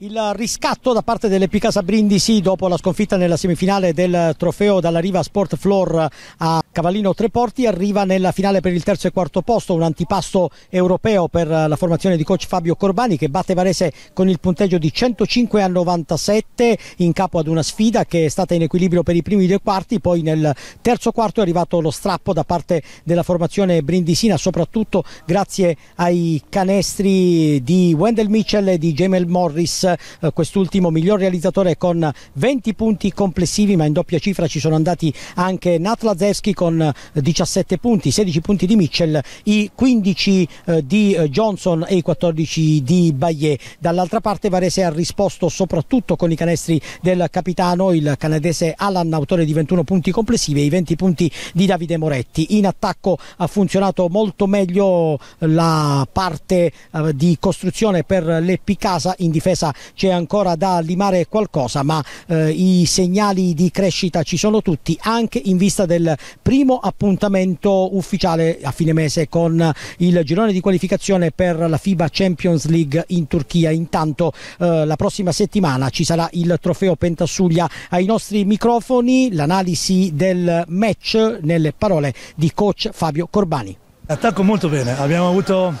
Il riscatto da parte dell'Epicasa Brindisi dopo la sconfitta nella semifinale del trofeo dalla Riva Sport Floor a Cavallino Treporti arriva nella finale per il terzo e quarto posto, un antipasto europeo per eh, la formazione di coach Fabio Corbani che batte Varese con il punteggio di 105 a 97 in capo ad una sfida che è stata in equilibrio per i primi due quarti, poi nel terzo quarto è arrivato lo strappo da parte della formazione brindisina, soprattutto grazie ai canestri di Wendell Mitchell e di Jamel Morris, eh, quest'ultimo miglior realizzatore con 20 punti complessivi, ma in doppia cifra ci sono andati anche Nat Lazewski con con 17 eh, punti, 16 punti di Mitchell, i 15 eh, di eh, Johnson e i 14 di Bayer. Dall'altra parte Varese ha risposto soprattutto con i canestri del capitano, il canadese Alan, autore di 21 punti complessivi e i 20 punti di Davide Moretti. In attacco ha funzionato molto meglio la parte di costruzione per l'Eppicasa, in difesa c'è ancora da limare qualcosa, ma i segnali di crescita ci sono tutti, anche in vista del primo primo appuntamento ufficiale a fine mese con il girone di qualificazione per la FIBA Champions League in Turchia. Intanto eh, la prossima settimana ci sarà il trofeo Pentassuglia ai nostri microfoni, l'analisi del match nelle parole di coach Fabio Corbani. Attacco molto bene, abbiamo avuto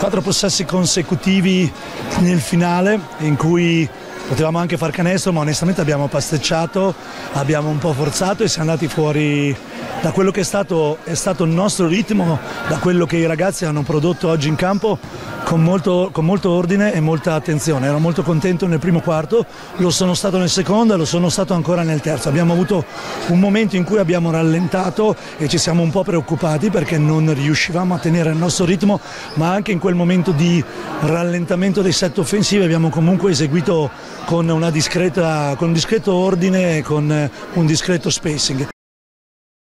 quattro possessi consecutivi nel finale in cui Potevamo anche far canestro ma onestamente abbiamo pasticciato, abbiamo un po' forzato e siamo andati fuori da quello che è stato, è stato, il nostro ritmo, da quello che i ragazzi hanno prodotto oggi in campo con molto, con molto, ordine e molta attenzione. Ero molto contento nel primo quarto, lo sono stato nel secondo e lo sono stato ancora nel terzo. Abbiamo avuto un momento in cui abbiamo rallentato e ci siamo un po' preoccupati perché non riuscivamo a tenere il nostro ritmo, ma anche in quel momento di rallentamento dei set offensivi abbiamo comunque eseguito con, una discreta, con un discreto ordine e con un discreto spacing.